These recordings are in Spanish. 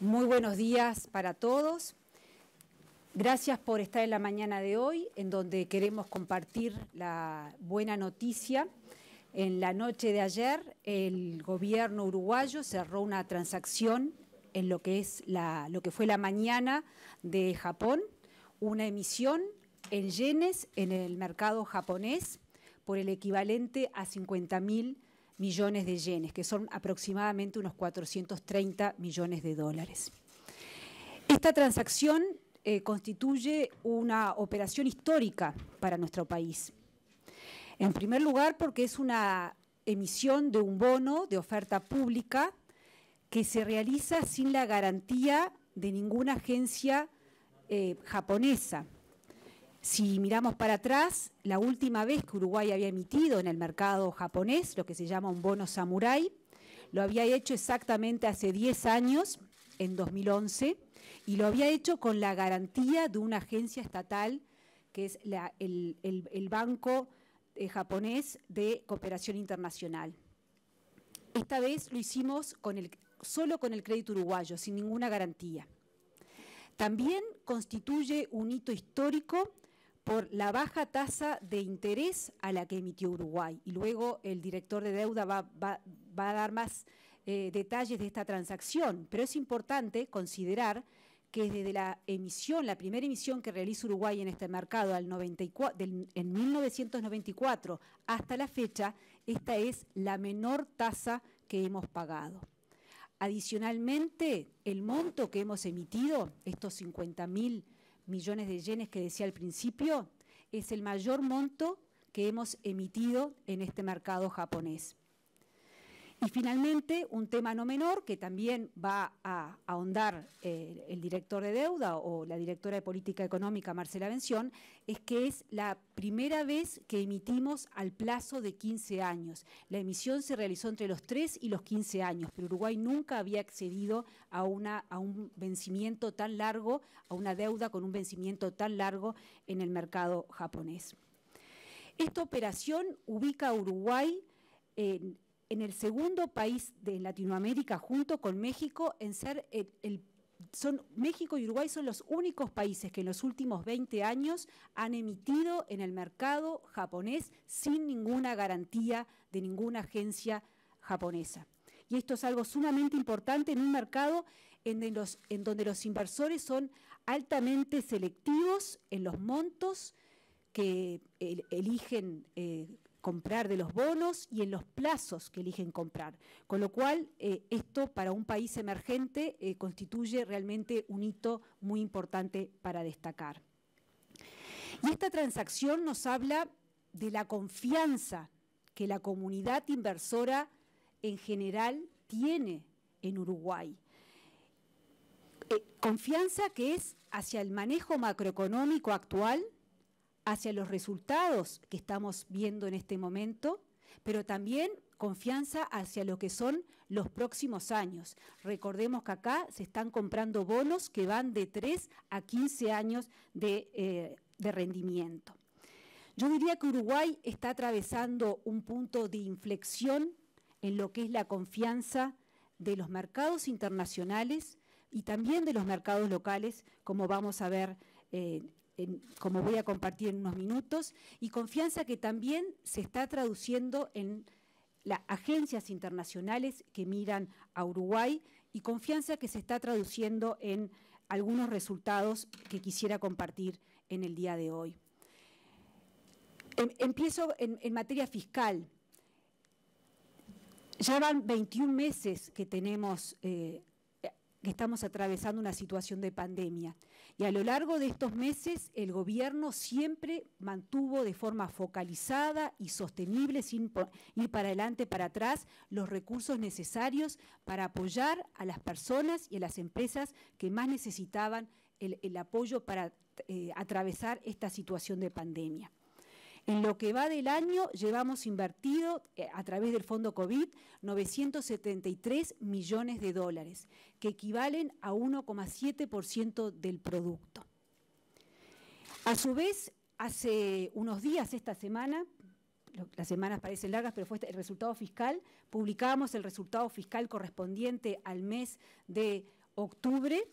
Muy buenos días para todos. Gracias por estar en la mañana de hoy, en donde queremos compartir la buena noticia. En la noche de ayer, el gobierno uruguayo cerró una transacción en lo que, es la, lo que fue la mañana de Japón, una emisión en yenes en el mercado japonés por el equivalente a 50 mil millones de yenes, que son aproximadamente unos 430 millones de dólares. Esta transacción eh, constituye una operación histórica para nuestro país. En primer lugar, porque es una emisión de un bono de oferta pública que se realiza sin la garantía de ninguna agencia eh, japonesa. Si miramos para atrás, la última vez que Uruguay había emitido en el mercado japonés lo que se llama un bono samurai lo había hecho exactamente hace 10 años, en 2011, y lo había hecho con la garantía de una agencia estatal que es el, Banco eh, Japonés de Cooperación Internacional. Esta vez lo hicimos con el, solo con el crédito uruguayo, sin ninguna garantía. También constituye un hito histórico por la baja tasa de interés a la que emitió Uruguay. Y luego el director de deuda va, a dar más eh, detalles de esta transacción, pero es importante considerar que desde la emisión, la primera emisión que realiza Uruguay en este mercado en 1994 hasta la fecha, esta es la menor tasa que hemos pagado. Adicionalmente, el monto que hemos emitido, estos 50.000 mil millones de yenes que decía al principio, es el mayor monto que hemos emitido en este mercado japonés. Y finalmente, un tema no menor que también va a ahondar eh, el director de deuda o la directora de política económica, Marcela Bención, es que es la primera vez que emitimos al plazo de 15 años. La emisión se realizó entre los 3 y los 15 años, pero Uruguay nunca había accedido a, a un vencimiento tan largo, a una deuda con un vencimiento tan largo en el mercado japonés. Esta operación ubica a Uruguay en en el segundo país de Latinoamérica, junto con México, en ser el, son, México y Uruguay son los únicos países que en los últimos 20 años han emitido en el mercado japonés sin ninguna garantía de ninguna agencia japonesa. Y esto es algo sumamente importante en un mercado en, donde los inversores son altamente selectivos en los montos que eligen eh, comprar de los bonos y en los plazos que eligen comprar. Con lo cual, eh, esto para un país emergente eh, constituye realmente un hito muy importante para destacar. Y esta transacción nos habla de la confianza que la comunidad inversora en general tiene en Uruguay. Eh, confianza que es hacia el manejo macroeconómico actual hacia los resultados que estamos viendo en este momento, pero también confianza hacia lo que son los próximos años. Recordemos que acá se están comprando bonos que van de 3 a 15 años eh, de, rendimiento. Yo diría que Uruguay está atravesando un punto de inflexión en lo que es la confianza de los mercados internacionales y también de los mercados locales, como vamos a ver eh, como voy a compartir en unos minutos, y confianza que también se está traduciendo en las agencias internacionales que miran a Uruguay y confianza que se está traduciendo en algunos resultados que quisiera compartir en el día de hoy. Em, empiezo en, materia fiscal. Ya van 21 meses que tenemos eh, estamos atravesando una situación de pandemia. Y a lo largo de estos meses, el gobierno siempre mantuvo de forma focalizada y sostenible, sin ir para adelante, para atrás, los recursos necesarios para apoyar a las personas y a las empresas que más necesitaban el, apoyo para eh, atravesar esta situación de pandemia. En lo que va del año llevamos invertido eh, a través del fondo COVID 973 millones de dólares, que equivalen a 1,7% del producto. A su vez, hace unos días, esta semana, las semanas parecen largas, pero fue este, el resultado fiscal, publicamos el resultado fiscal correspondiente al mes de octubre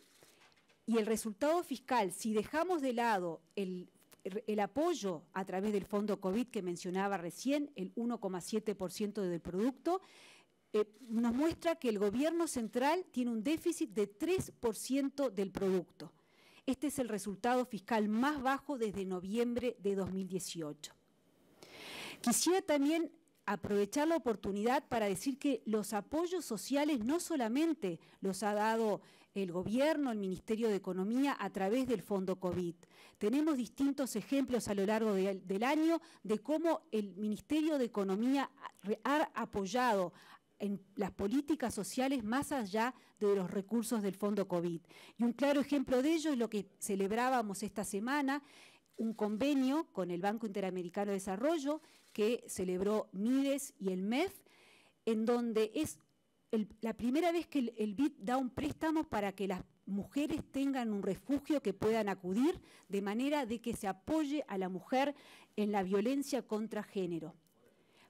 y el resultado fiscal, si dejamos de lado el el apoyo a través del fondo COVID que mencionaba recién, el 1,7% del producto, eh, nos muestra que el gobierno central tiene un déficit de 3% del producto. Este es el resultado fiscal más bajo desde noviembre de 2018. Quisiera también aprovechar la oportunidad para decir que los apoyos sociales no solamente los ha dado el gobierno, el Ministerio de Economía, a través del Fondo COVID. Tenemos distintos ejemplos a lo largo del año de cómo el Ministerio de Economía ha apoyado en las políticas sociales más allá de los recursos del Fondo COVID. Y un claro ejemplo de ello es lo que celebrábamos esta semana, un convenio con el Banco Interamericano de Desarrollo que celebró MIDES y el MEF, en donde es la primera vez que el, el BID da un préstamo para que las mujeres tengan un refugio que puedan acudir, de manera de que se apoye a la mujer en la violencia contra género.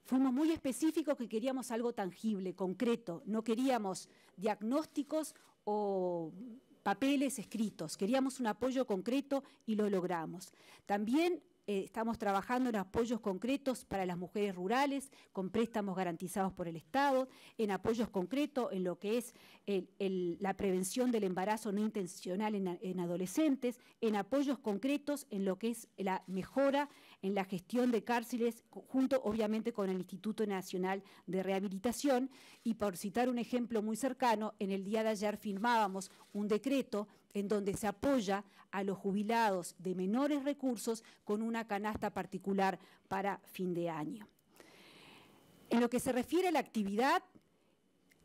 Fuimos muy específicos que queríamos algo tangible, concreto, no queríamos diagnósticos o papeles escritos, queríamos un apoyo concreto y lo logramos. También eh, estamos trabajando en apoyos concretos para las mujeres rurales, con préstamos garantizados por el Estado, en apoyos concretos en lo que es la prevención del embarazo no intencional en, adolescentes, en apoyos concretos en lo que es la mejora en la gestión de cárceles, junto obviamente con el Instituto Nacional de Rehabilitación. Y por citar un ejemplo muy cercano, en el día de ayer firmábamos un decreto en donde se apoya a los jubilados de menores recursos con una canasta particular para fin de año. En lo que se refiere a la actividad,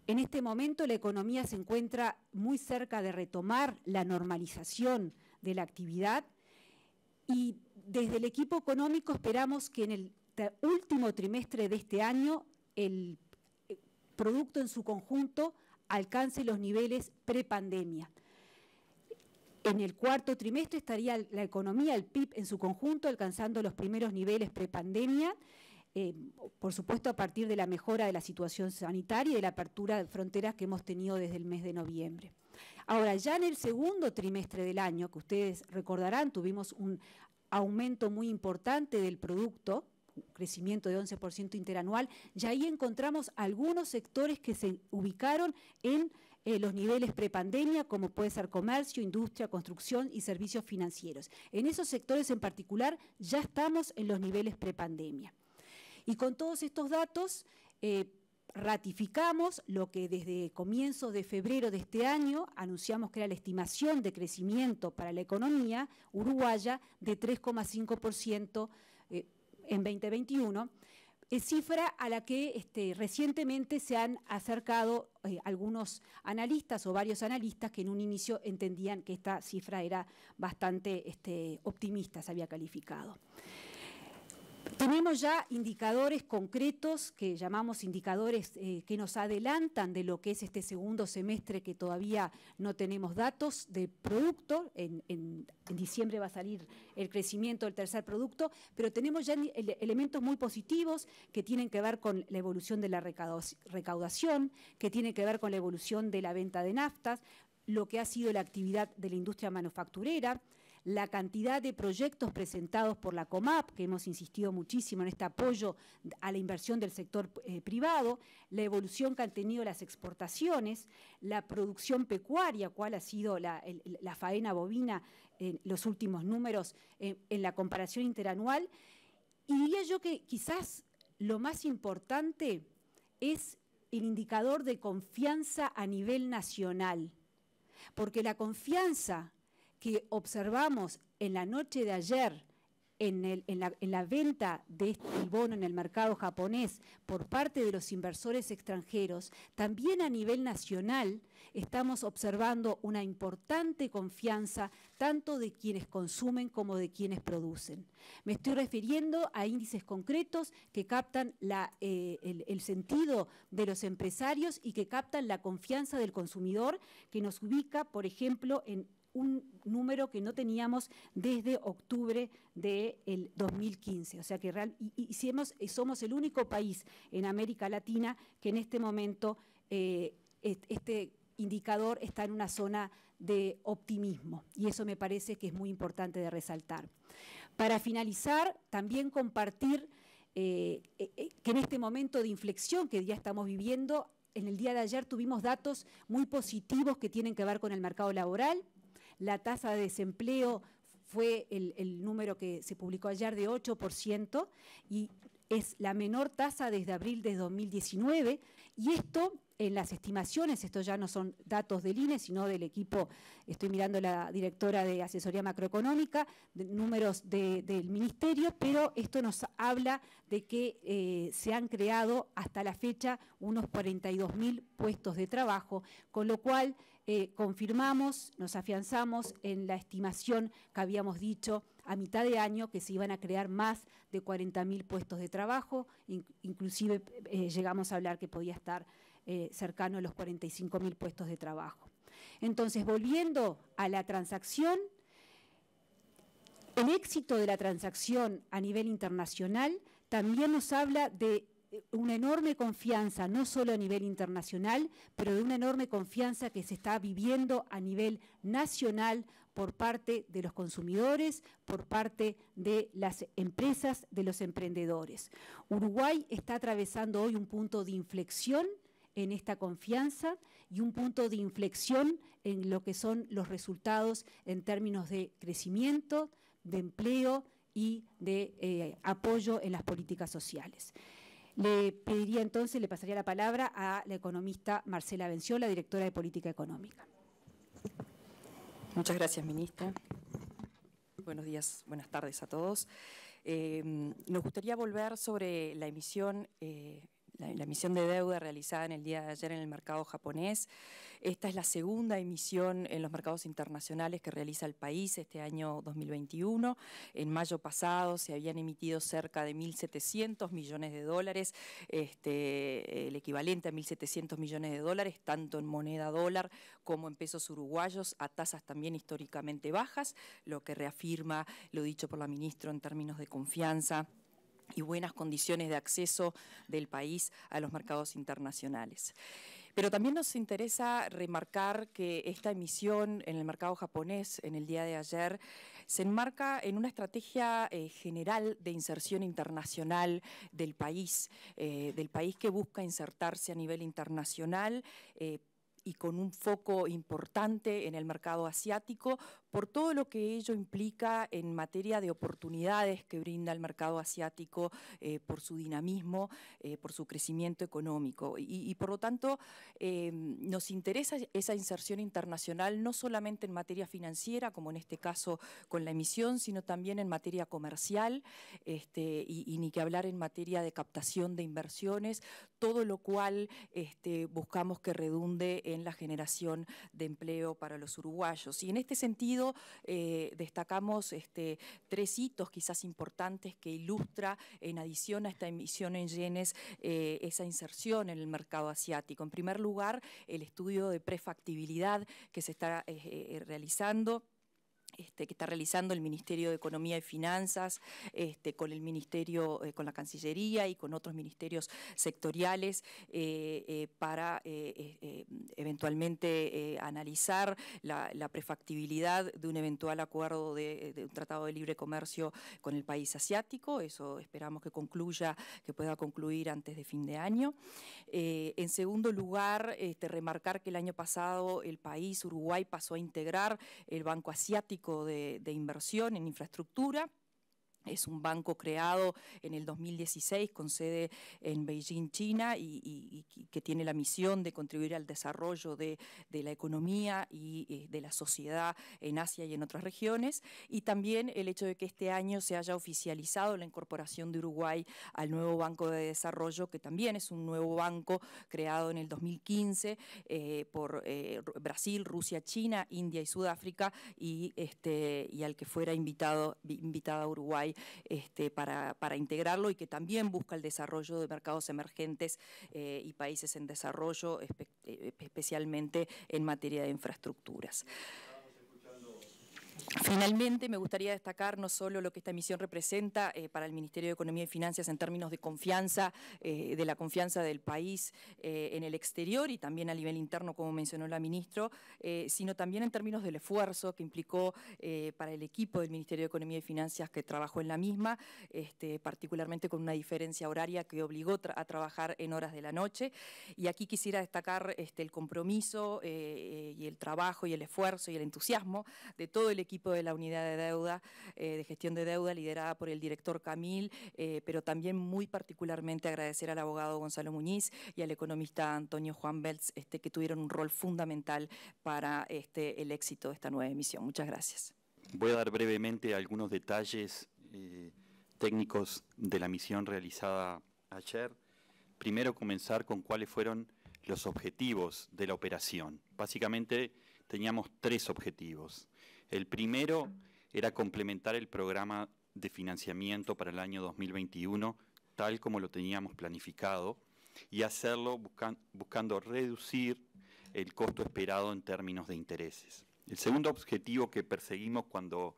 en este momento la economía se encuentra muy cerca de retomar la normalización de la actividad y desde el equipo económico esperamos que en el último trimestre de este año el eh, producto en su conjunto alcance los niveles prepandemia. En el cuarto trimestre estaría la economía, el PIB en su conjunto, alcanzando los primeros niveles prepandemia, eh, por supuesto a partir de la mejora de la situación sanitaria y de la apertura de fronteras que hemos tenido desde el mes de noviembre. Ahora, ya en el segundo trimestre del año, que ustedes recordarán, tuvimos un aumento muy importante del producto, crecimiento de 11% interanual, y ahí encontramos algunos sectores que se ubicaron en eh, los niveles prepandemia, como puede ser comercio, industria, construcción y servicios financieros. En esos sectores en particular ya estamos en los niveles prepandemia. Y con todos estos datos, eh, ratificamos lo que desde comienzos de febrero de este año anunciamos que era la estimación de crecimiento para la economía uruguaya de 3,5% eh, en 2021, cifra a la que este, recientemente se han acercado eh, algunos analistas o varios analistas que en un inicio entendían que esta cifra era bastante este, optimista, se había calificado. Tenemos ya indicadores concretos que llamamos indicadores eh, que nos adelantan de lo que es este segundo semestre que todavía no tenemos datos de producto. En, diciembre va a salir el crecimiento del tercer producto, pero tenemos ya elementos muy positivos que tienen que ver con la evolución de la recaudación, que tienen que ver con la evolución de la venta de naftas, lo que ha sido la actividad de la industria manufacturera, la cantidad de proyectos presentados por la COMAP, que hemos insistido muchísimo en este apoyo a la inversión del sector eh, privado, la evolución que han tenido las exportaciones, la producción pecuaria, cuál ha sido la, faena bovina en los últimos números eh, en la comparación interanual. Y diría yo que quizás lo más importante es el indicador de confianza a nivel nacional, porque la confianza que observamos en la noche de ayer en, la, venta de este bono en el mercado japonés por parte de los inversores extranjeros, también a nivel nacional estamos observando una importante confianza tanto de quienes consumen como de quienes producen. Me estoy refiriendo a índices concretos que captan eh, el, el sentido de los empresarios y que captan la confianza del consumidor, que nos ubica, por ejemplo, en un número que no teníamos desde octubre del 2015. O sea que real, somos, el único país en América Latina que en este momento eh, este indicador está en una zona de optimismo y eso me parece que es muy importante de resaltar. Para finalizar, también compartir eh, eh, que en este momento de inflexión que ya estamos viviendo, en el día de ayer tuvimos datos muy positivos que tienen que ver con el mercado laboral, la tasa de desempleo fue el, número que se publicó ayer de 8% y es la menor tasa desde abril de 2019 y esto en las estimaciones, esto ya no son datos del INE, sino del equipo, estoy mirando la directora de asesoría macroeconómica, números del ministerio, pero esto nos habla de que eh, se han creado hasta la fecha unos 42.000 puestos de trabajo, con lo cual eh, confirmamos, nos afianzamos en la estimación que habíamos dicho a mitad de año que se iban a crear más de 40.000 puestos de trabajo, inclusive eh, llegamos a hablar que podía estar eh, cercano a los 45.000 puestos de trabajo. Entonces, volviendo a la transacción, el éxito de la transacción a nivel internacional también nos habla de una enorme confianza, no solo a nivel internacional, pero de una enorme confianza que se está viviendo a nivel nacional por parte de los consumidores, por parte de las empresas, de los emprendedores. Uruguay está atravesando hoy un punto de inflexión en esta confianza y un punto de inflexión en lo que son los resultados en términos de crecimiento, de empleo y de eh, apoyo en las políticas sociales. Le pediría entonces, le pasaría la palabra a la economista Marcela la directora de Política Económica. Muchas gracias, ministra. Buenos días, buenas tardes a todos. Eh, nos gustaría volver sobre la emisión eh, la, emisión de deuda realizada en el día de ayer en el mercado japonés. Esta es la segunda emisión en los mercados internacionales que realiza el país este año 2021. En mayo pasado se habían emitido cerca de 1.700 millones de dólares, este, el equivalente a 1.700 millones de dólares, tanto en moneda dólar como en pesos uruguayos, a tasas también históricamente bajas, lo que reafirma lo dicho por la ministra en términos de confianza y buenas condiciones de acceso del país a los mercados internacionales. Pero también nos interesa remarcar que esta emisión en el mercado japonés en el día de ayer se enmarca en una estrategia eh, general de inserción internacional del país, eh, del país que busca insertarse a nivel internacional. Eh, y con un foco importante en el mercado asiático por todo lo que ello implica en materia de oportunidades que brinda el mercado asiático eh, por su dinamismo, eh, por su crecimiento económico. Y, por lo tanto, em, nos interesa esa inserción internacional no solamente en materia financiera, como en este caso con la emisión, sino también en materia comercial este, y, ni que hablar en materia de captación de inversiones, todo lo cual este, buscamos que redunde en la generación de empleo para los uruguayos. Y en este sentido eh, destacamos este, tres hitos quizás importantes que ilustra, en adición a esta emisión en yenes, eh, esa inserción en el mercado asiático. En primer lugar, el estudio de prefactibilidad que se está eh, realizando este, que está realizando el Ministerio de Economía y Finanzas, este, con el Ministerio, eh, con la Cancillería y con otros ministerios sectoriales eh, eh, para eventualmente analizar la, prefactibilidad de un eventual acuerdo de, un tratado de libre comercio con el país asiático. Eso esperamos que concluya, que pueda concluir antes de fin de año. en segundo lugar, este, remarcar que el año pasado el país, Uruguay, pasó a integrar el Banco Asiático de inversión en infraestructura es un banco creado en el 2016 con sede en Beijing, China, y, que tiene la misión de contribuir al desarrollo de, la economía y eh, de la sociedad en Asia y en otras regiones. Y también el hecho de que este año se haya oficializado la incorporación de Uruguay al nuevo Banco de Desarrollo, que también es un nuevo banco creado en el 2015 eh, por eh, Brasil, Rusia, China, India y Sudáfrica, y, este, y al que fuera invitado, invitada Uruguay este, para, integrarlo y que también busca el desarrollo de mercados emergentes eh, y países en desarrollo, eh, especialmente en materia de infraestructuras. Finalmente, me gustaría destacar no solo lo que esta misión representa eh, para el Ministerio de Economía y Finanzas en términos de confianza, eh, de la confianza del país eh, en el exterior y también a nivel interno, como mencionó la ministra, sino también en términos del esfuerzo que implicó para el equipo del Ministerio de Economía y Finanzas que trabajó en la misma, este, particularmente con una diferencia horaria que obligó a trabajar en horas de la noche. Y aquí quisiera destacar este, el compromiso y el trabajo y el esfuerzo y el entusiasmo de todo el equipo de la unidad de deuda, eh, de gestión de deuda liderada por el director Camil, eh, pero también muy particularmente agradecer al abogado Gonzalo Muñiz y al economista Antonio Juan Beltz, este, que tuvieron un rol fundamental para este, el éxito de esta nueva emisión. Muchas gracias. Voy a dar brevemente algunos detalles eh, técnicos de la misión realizada ayer. Primero comenzar con cuáles fueron los objetivos de la operación. Básicamente teníamos tres objetivos. El primero era complementar el programa de financiamiento para el año 2021 tal como lo teníamos planificado y hacerlo buscando reducir el costo esperado en términos de intereses. El segundo objetivo que perseguimos cuando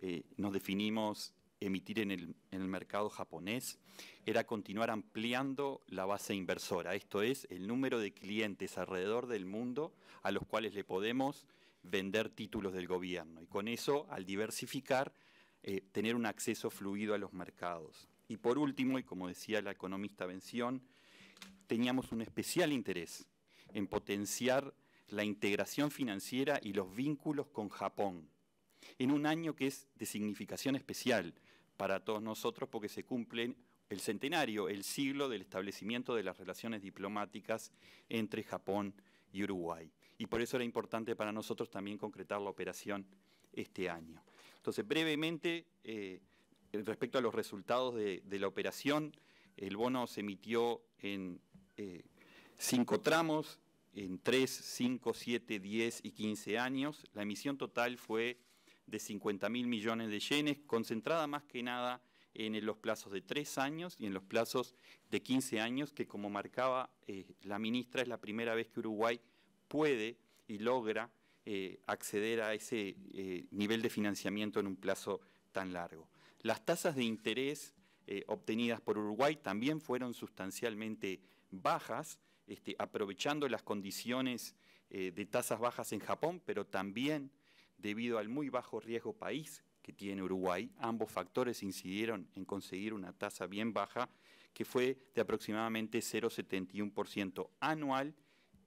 eh, nos definimos emitir en el, mercado japonés era continuar ampliando la base inversora, esto es, el número de clientes alrededor del mundo a los cuales le podemos vender títulos del gobierno y con eso, al diversificar, eh, tener un acceso fluido a los mercados. Y por último, y como decía la economista Bención, teníamos un especial interés en potenciar la integración financiera y los vínculos con Japón, en un año que es de significación especial para todos nosotros porque se cumple el centenario, el siglo del establecimiento de las relaciones diplomáticas entre Japón y Uruguay y por eso era importante para nosotros también concretar la operación este año. Entonces, brevemente, eh, respecto a los resultados de, la operación, el bono se emitió en eh, cinco tramos, en tres cinco siete 10 y 15 años. La emisión total fue de 50 mil millones de yenes, concentrada más que nada en los plazos de tres años y en los plazos de 15 años, que como marcaba eh, la ministra, es la primera vez que Uruguay puede y logra eh, acceder a ese eh, nivel de financiamiento en un plazo tan largo. Las tasas de interés eh, obtenidas por Uruguay también fueron sustancialmente bajas, este, aprovechando las condiciones de tasas bajas en Japón, pero también debido al muy bajo riesgo país que tiene Uruguay. Ambos factores incidieron en conseguir una tasa bien baja, que fue de aproximadamente 0,71% anual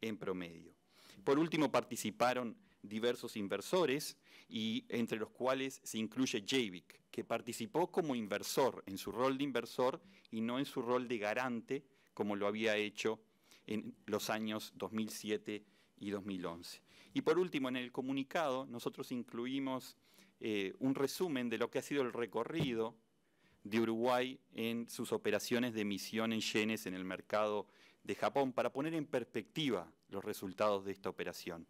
en promedio. Por último, participaron diversos inversores y entre los cuales se incluye Javik, que participó como inversor en su rol de inversor y no en su rol de garante como lo había hecho en los años 2007 y 2011. Y por último, en el comunicado nosotros incluimos eh, un resumen de lo que ha sido el recorrido de Uruguay en sus operaciones de emisión en yenes en el mercado de Japón para poner en perspectiva los resultados de esta operación.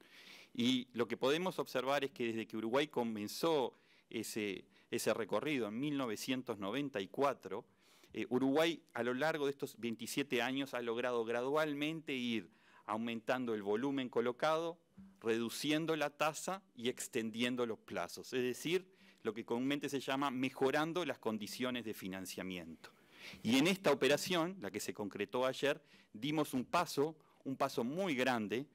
Y lo que podemos observar es que desde que Uruguay comenzó ese, recorrido en 1994, eh, Uruguay a lo largo de estos 27 años ha logrado gradualmente ir aumentando el volumen colocado, reduciendo la tasa y extendiendo los plazos, es decir, lo que comúnmente se llama mejorando las condiciones de financiamiento. Y en esta operación, la que se concretó ayer, dimos un paso un paso muy grande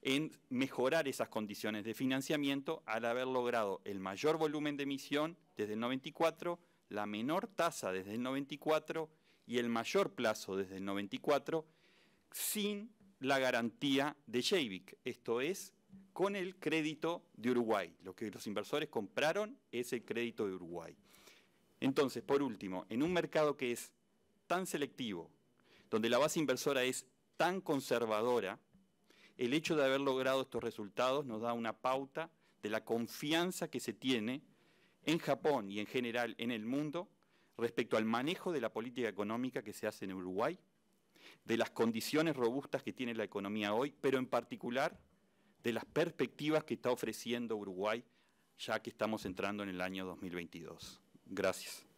en mejorar esas condiciones de financiamiento al haber logrado el mayor volumen de emisión desde el 94, la menor tasa desde el 94 y el mayor plazo desde el 94 sin la garantía de Javik, esto es, con el crédito de Uruguay. Lo que los inversores compraron es el crédito de Uruguay. Entonces, por último, en un mercado que es tan selectivo, donde la base inversora es tan conservadora, el hecho de haber logrado estos resultados nos da una pauta de la confianza que se tiene en Japón y en general en el mundo respecto al manejo de la política económica que se hace en Uruguay, de las condiciones robustas que tiene la economía hoy, pero en particular de las perspectivas que está ofreciendo Uruguay ya que estamos entrando en el año 2022. Gracias.